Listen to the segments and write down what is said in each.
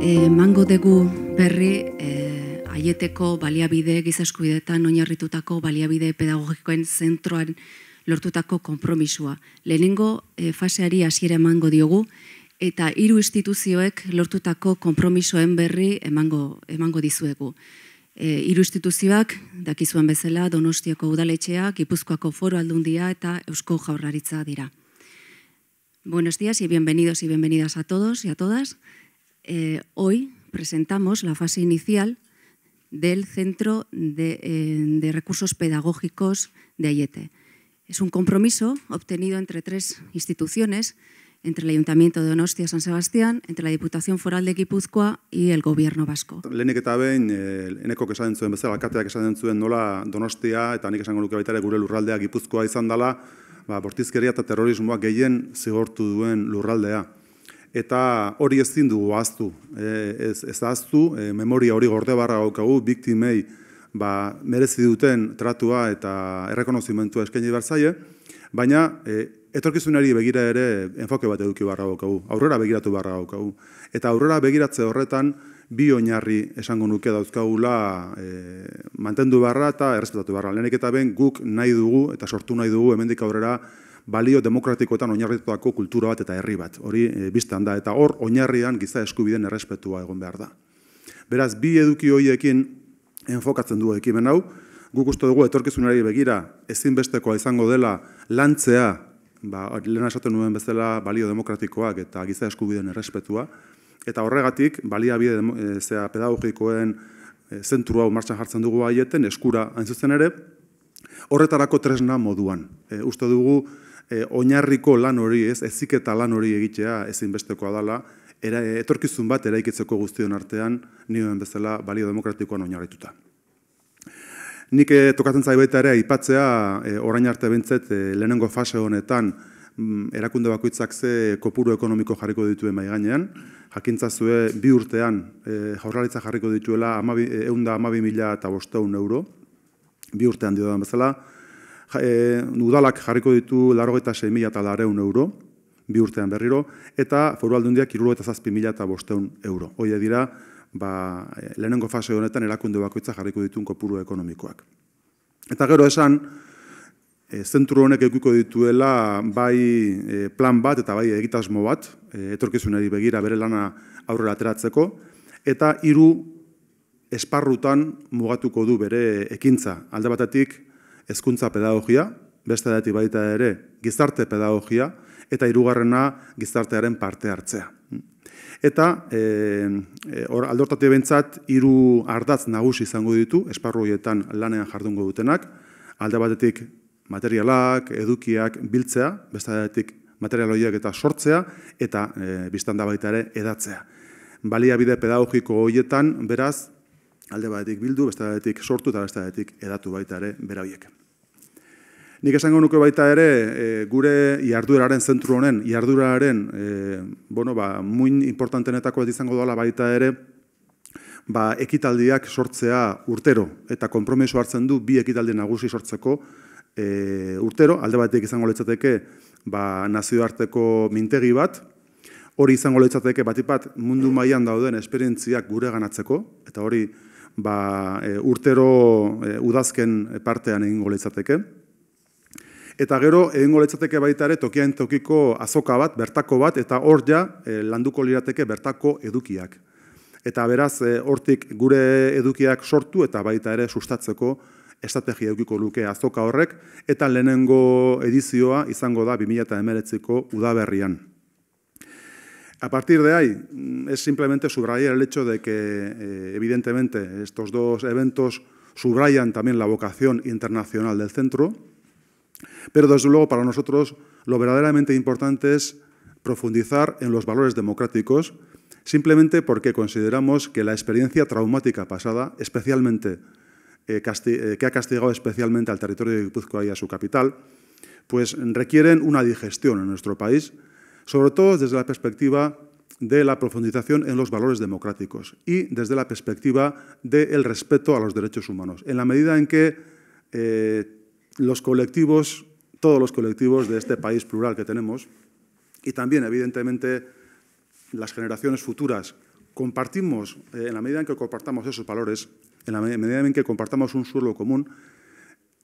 emango dugu berri e, aieteko baliabide giza eskubideetan oinarritutako baliabide pedagogikoen zentroan lortutako konpromisua. Lehenengo eh, faseari hasiera emango diogu eta hiru instituzioek lortutako konpromisoen berri emango emango dizuegu. E, eh, iru instituzioak, dakizuan bezala, Donostiako udaletxea, Gipuzkoako foro aldundia eta Eusko jaurraritza dira. Buenos días y bienvenidos y bienvenidas a todos y a todas. Eh, hoy presentamos la fase inicial del Centro de, eh, de Recursos Pedagógicos de Ayete. Es un compromiso obtenido entre tres instituciones, entre el Ayuntamiento de Donostia San Sebastián, entre la Diputación Foral de Gipuzkoa y el Gobierno Vasco. Lehenik eta behin, eh, eneko zuen bezala, kateak kesaren zuen nola Donostia, eta nik esango gure lurraldea Gipuzkoa izan dela, ba, bortizkeria eta terrorismoa gehien zigortu duen lurraldea eta hori ezin dugu ahaztu, e, ez, ez aztu, e, memoria hori gorde barra gaukagu, biktimei ba, merezi duten tratua eta errekonozimentua eskaini behar zaie, baina e, etorkizunari begira ere enfoke bat eduki barra gaukagu, aurrera begiratu barra gaukagu. Eta aurrera begiratze horretan, bi oinarri esango nuke dauzkagula e, mantendu barra eta errespetatu barra. Lehenik eta ben guk nahi dugu eta sortu nahi dugu hemendik aurrera balio demokratikoetan oinarritutako kultura bat eta herri bat. Hori e, eh, biztan da eta hor oinarrian giza eskubideen errespetua egon behar da. Beraz, bi eduki hoiekin enfokatzen du ekimen hau. Guk uste dugu etorkizunari begira ezinbestekoa izango dela lantzea, ba esaten nuen bezala balio demokratikoak eta giza eskubideen errespetua eta horregatik baliabide e, eh, zea pedagogikoen e, eh, zentru hau martxan jartzen dugu baieten, eskura hain zuzen ere. Horretarako tresna moduan. E, uste dugu, e, oinarriko lan hori ez, eziketa lan hori egitea ezinbestekoa dela, era, etorkizun bat eraikitzeko guztion artean nioen bezala balio demokratikoan oinarrituta. Nik eh, tokatzen zai baita ere, ipatzea, eh, orain arte bentzet, eh, lehenengo fase honetan, mm, erakunde bakoitzak ze kopuru ekonomiko jarriko dituen bai gainean, jakintza zue bi urtean eh, jaurralitza jarriko dituela, eunda amabi e, mila eta bosteun euro, bi urtean dio bezala, E, udalak jarriko ditu laro eta mila eta lareun euro, bi urtean berriro, eta foru aldundiak iruro eta bosteun euro. Hoi dira, ba, e, lehenengo fase honetan erakunde bakoitza jarriko dituen kopuru ekonomikoak. Eta gero esan, e, zentru honek eukiko dituela bai e, plan bat eta bai egitasmo bat, e, etorkizunari begira bere lana aurrera ateratzeko, eta hiru esparrutan mugatuko du bere ekintza. Alde batetik, hezkuntza pedagogia, beste dati baita ere gizarte pedagogia, eta hirugarrena gizartearen parte hartzea. Eta e, eh, eh, or, hiru ardatz nagusi izango ditu, esparru lanean jardungo dutenak, alde batetik materialak, edukiak biltzea, beste datik material eta sortzea, eta e, eh, biztan da baita ere edatzea. Baliabide pedagogiko horietan, beraz, alde batetik bildu, beste batetik sortu eta beste batetik edatu baita ere bera Nik esango nuke baita ere, e, gure iarduraren zentru honen, iarduraren, e, bueno, ba, muin importantenetako izango doala baita ere, ba, ekitaldiak sortzea urtero, eta kompromiso hartzen du bi ekitaldi nagusi sortzeko e, urtero, alde batetik izango letzateke, ba, nazioarteko mintegi bat, hori izango letzateke, batipat, mundu mailan dauden esperientziak gure ganatzeko, eta hori, ba, e, urtero e, udazken partean egingo litzateke. Eta gero, egingo litzateke baita ere, tokian tokiko azoka bat, bertako bat, eta hor ja, e, landuko lirateke bertako edukiak. Eta beraz, hortik gure edukiak sortu eta baita ere sustatzeko estrategia edukiko luke azoka horrek, eta lehenengo edizioa izango da 2008ko udaberrian. A partir de ahí, mm, es simplemente subrayar el hecho de que, eh, evidentemente, estos dos eventos subrayan también la vocación internacional del centro, pero desde luego para nosotros lo verdaderamente importante es profundizar en los valores democráticos, simplemente porque consideramos que la experiencia traumática pasada, especialmente eh, eh, que ha castigado especialmente al territorio de Guipúzcoa y a su capital, pues requieren una digestión en nuestro país sobre todo desde la perspectiva de la profundización en los valores democráticos y desde la perspectiva del respeto a los derechos humanos, en la medida en que eh, los colectivos, todos los colectivos de este país plural que tenemos, y también, evidentemente, las generaciones futuras, compartimos, eh, en la medida en que compartamos esos valores, en la medida en que compartamos un suelo común,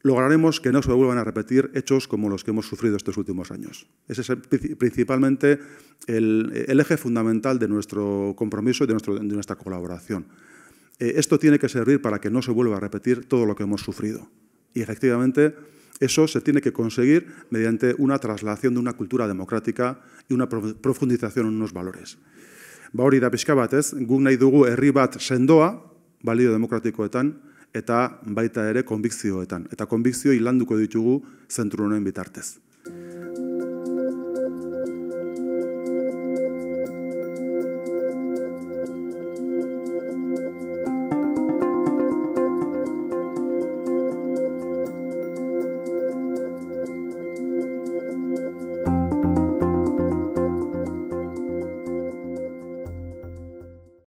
lograremos que no se vuelvan a repetir hechos como los que hemos sufrido estos últimos años. Ese es principalmente el, eje fundamental de nuestro compromiso y de, nuestra colaboración. Eh, esto tiene que servir para que no se vuelva a repetir todo lo que hemos sufrido. Y efectivamente, eso se tiene que conseguir mediante una traslación de una cultura democrática y una profundización en unos valores. Ba da eta baita ere konbikzioetan. Eta konbikzio hilanduko ditugu zentru bitartez.